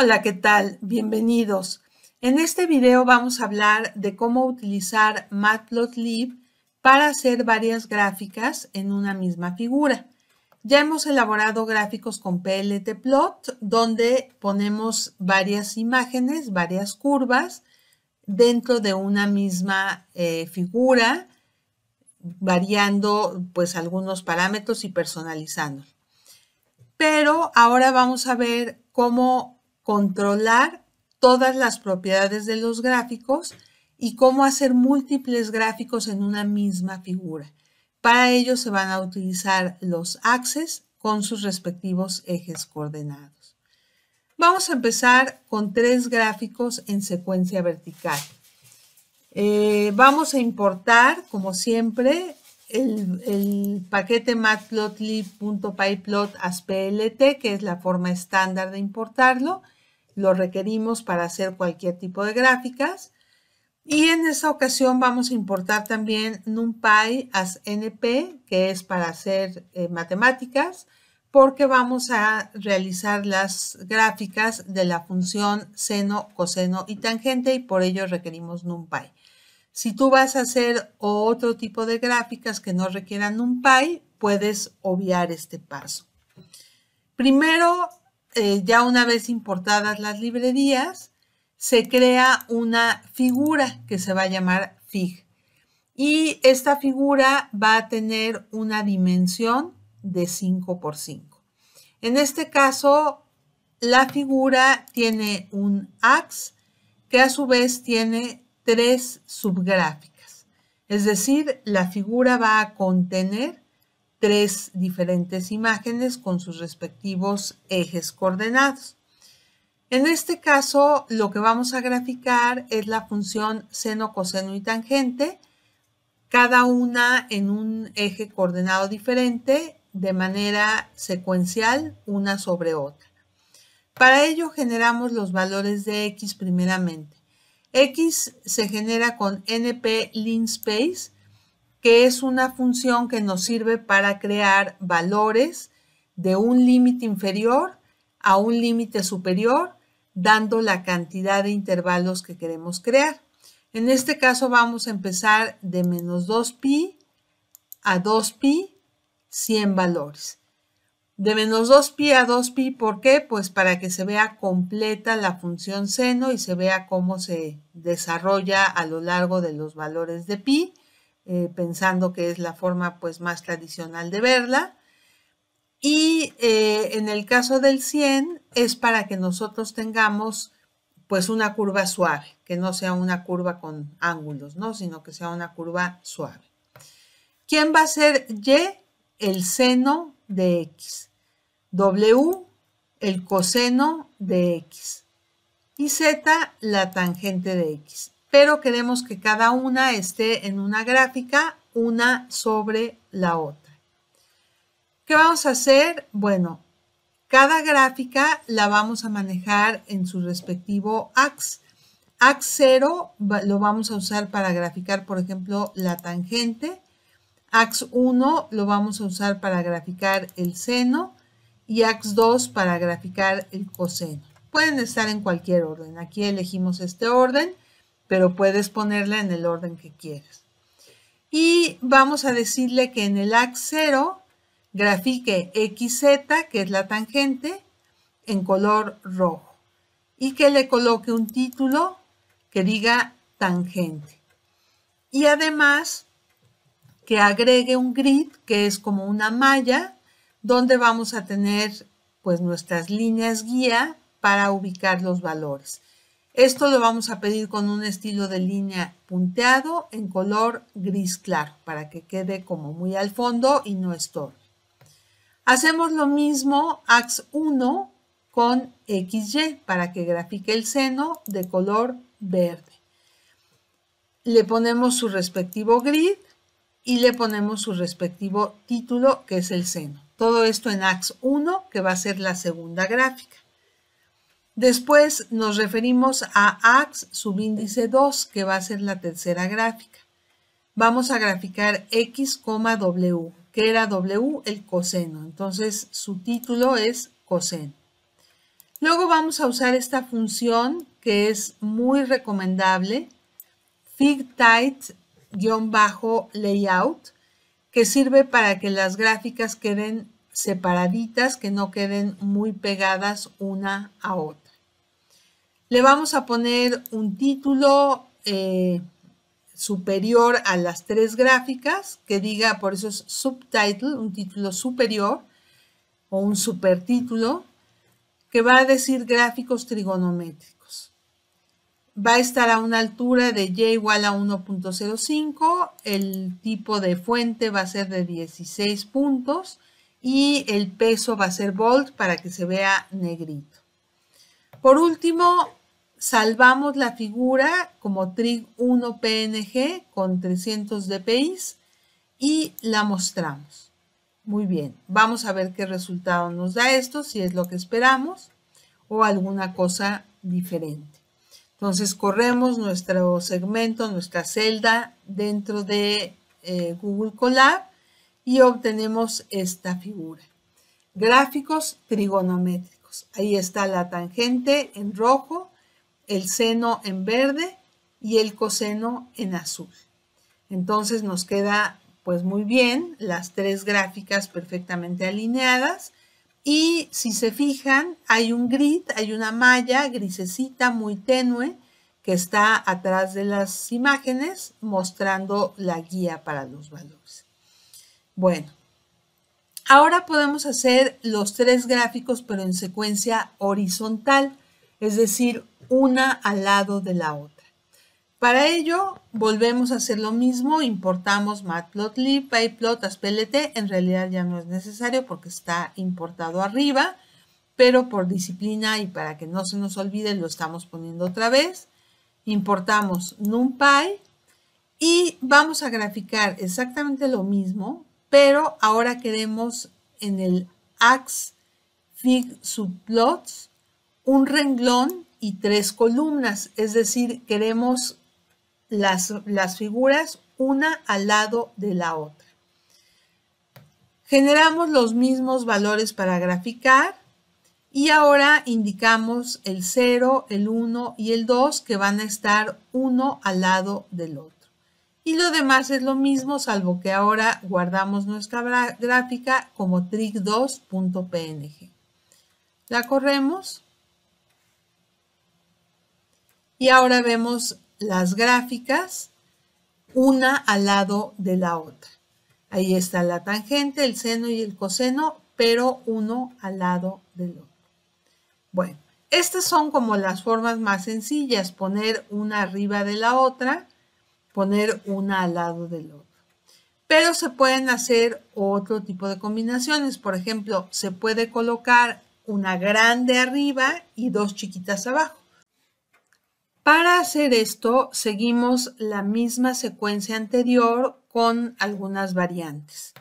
Hola, ¿qué tal? Bienvenidos. En este video vamos a hablar de cómo utilizar Matplotlib para hacer varias gráficas en una misma figura. Ya hemos elaborado gráficos con PLTplot donde ponemos varias imágenes, varias curvas dentro de una misma eh, figura, variando pues algunos parámetros y personalizando. Pero ahora vamos a ver cómo controlar todas las propiedades de los gráficos y cómo hacer múltiples gráficos en una misma figura. Para ello se van a utilizar los axes con sus respectivos ejes coordenados. Vamos a empezar con tres gráficos en secuencia vertical. Eh, vamos a importar, como siempre, el, el paquete matplotlib.pyplot.asplt, que es la forma estándar de importarlo, lo requerimos para hacer cualquier tipo de gráficas. Y en esta ocasión vamos a importar también NumPy as NP, que es para hacer eh, matemáticas, porque vamos a realizar las gráficas de la función seno, coseno y tangente y por ello requerimos NumPy. Si tú vas a hacer otro tipo de gráficas que no requieran NumPy, puedes obviar este paso. Primero eh, ya una vez importadas las librerías, se crea una figura que se va a llamar FIG. Y esta figura va a tener una dimensión de 5 por 5. En este caso, la figura tiene un ax que a su vez tiene tres subgráficas. Es decir, la figura va a contener tres diferentes imágenes con sus respectivos ejes coordenados. En este caso, lo que vamos a graficar es la función seno, coseno y tangente, cada una en un eje coordenado diferente de manera secuencial, una sobre otra. Para ello generamos los valores de x primeramente. x se genera con np que es una función que nos sirve para crear valores de un límite inferior a un límite superior, dando la cantidad de intervalos que queremos crear. En este caso vamos a empezar de menos 2pi a 2pi, 100 valores. De menos 2pi a 2pi, ¿por qué? Pues para que se vea completa la función seno y se vea cómo se desarrolla a lo largo de los valores de pi. Eh, pensando que es la forma pues más tradicional de verla. Y eh, en el caso del 100 es para que nosotros tengamos pues una curva suave, que no sea una curva con ángulos, ¿no? Sino que sea una curva suave. ¿Quién va a ser Y? El seno de X. W, el coseno de X. Y Z, la tangente de X pero queremos que cada una esté en una gráfica, una sobre la otra. ¿Qué vamos a hacer? Bueno, cada gráfica la vamos a manejar en su respectivo ax. Ax 0 lo vamos a usar para graficar, por ejemplo, la tangente. Ax 1 lo vamos a usar para graficar el seno y ax 2 para graficar el coseno. Pueden estar en cualquier orden. Aquí elegimos este orden pero puedes ponerla en el orden que quieras. Y vamos a decirle que en el ax 0 grafique XZ, que es la tangente, en color rojo. Y que le coloque un título que diga tangente. Y además que agregue un grid, que es como una malla, donde vamos a tener pues nuestras líneas guía para ubicar los valores. Esto lo vamos a pedir con un estilo de línea punteado en color gris claro para que quede como muy al fondo y no estorbe. Hacemos lo mismo ax 1 con XY para que grafique el seno de color verde. Le ponemos su respectivo grid y le ponemos su respectivo título que es el seno. Todo esto en ax 1 que va a ser la segunda gráfica. Después nos referimos a AX subíndice 2, que va a ser la tercera gráfica. Vamos a graficar X, W, que era W el coseno. Entonces su título es coseno. Luego vamos a usar esta función que es muy recomendable, figtight-layout, que sirve para que las gráficas queden separaditas, que no queden muy pegadas una a otra. Le vamos a poner un título eh, superior a las tres gráficas, que diga, por eso es subtitle, un título superior o un supertítulo, que va a decir gráficos trigonométricos. Va a estar a una altura de y igual a 1.05, el tipo de fuente va a ser de 16 puntos y el peso va a ser volt para que se vea negrito. Por último, salvamos la figura como trig 1 PNG con 300 dpi y la mostramos. Muy bien, vamos a ver qué resultado nos da esto, si es lo que esperamos o alguna cosa diferente. Entonces corremos nuestro segmento, nuestra celda dentro de eh, Google Colab y obtenemos esta figura. Gráficos trigonométricos. Ahí está la tangente en rojo, el seno en verde y el coseno en azul. Entonces nos queda pues muy bien las tres gráficas perfectamente alineadas y si se fijan hay un grid, hay una malla grisecita muy tenue que está atrás de las imágenes mostrando la guía para los valores. Bueno, ahora podemos hacer los tres gráficos pero en secuencia horizontal, es decir, una al lado de la otra. Para ello, volvemos a hacer lo mismo, importamos matplotlib, pyplot, plt, en realidad ya no es necesario porque está importado arriba, pero por disciplina y para que no se nos olvide lo estamos poniendo otra vez. Importamos numpy y vamos a graficar exactamente lo mismo, pero ahora queremos en el ax fig subplots un renglón y tres columnas, es decir, queremos las, figuras una al lado de la otra. Generamos los mismos valores para graficar y ahora indicamos el 0, el 1 y el 2 que van a estar uno al lado del otro. Y lo demás es lo mismo, salvo que ahora guardamos nuestra gráfica como trick2.png. La corremos y ahora vemos las gráficas una al lado de la otra. Ahí está la tangente, el seno y el coseno, pero uno al lado del otro. Bueno, estas son como las formas más sencillas, poner una arriba de la otra, poner una al lado del otro. Pero se pueden hacer otro tipo de combinaciones. Por ejemplo, se puede colocar una grande arriba y dos chiquitas abajo. Para hacer esto, seguimos la misma secuencia anterior con algunas variantes.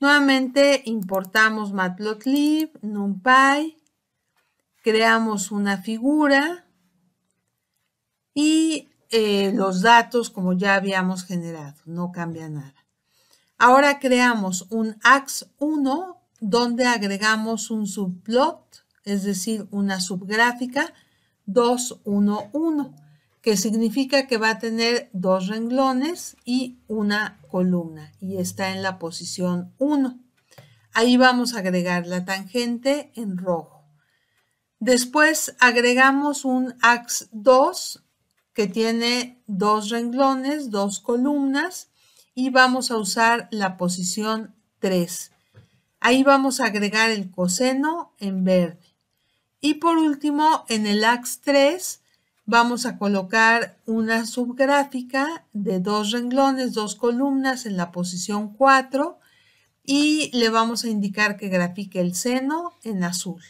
Nuevamente importamos Matplotlib, NumPy, creamos una figura y eh, los datos como ya habíamos generado, no cambia nada. Ahora creamos un ax1 donde agregamos un subplot, es decir, una subgráfica 211 que significa que va a tener dos renglones y una columna y está en la posición 1. Ahí vamos a agregar la tangente en rojo. Después agregamos un ax 2 que tiene dos renglones, dos columnas y vamos a usar la posición 3. Ahí vamos a agregar el coseno en verde. Y por último, en el ax 3 Vamos a colocar una subgráfica de dos renglones, dos columnas en la posición 4 y le vamos a indicar que grafique el seno en azul.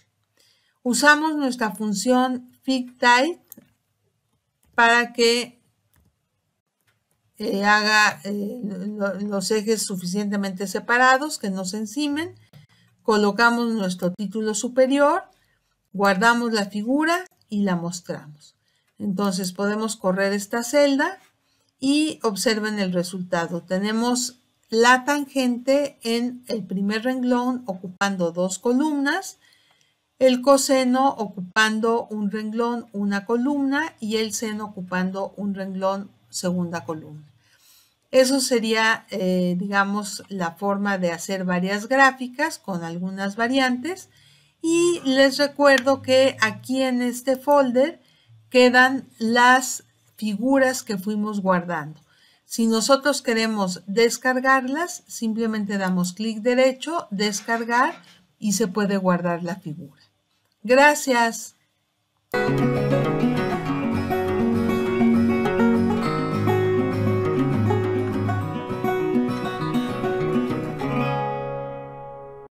Usamos nuestra función tight para que eh, haga eh, los ejes suficientemente separados, que no se encimen. Colocamos nuestro título superior, guardamos la figura y la mostramos. Entonces podemos correr esta celda y observen el resultado. Tenemos la tangente en el primer renglón ocupando dos columnas, el coseno ocupando un renglón, una columna y el seno ocupando un renglón, segunda columna. Eso sería, eh, digamos, la forma de hacer varias gráficas con algunas variantes. Y les recuerdo que aquí en este folder quedan las figuras que fuimos guardando. Si nosotros queremos descargarlas, simplemente damos clic derecho, descargar y se puede guardar la figura. Gracias.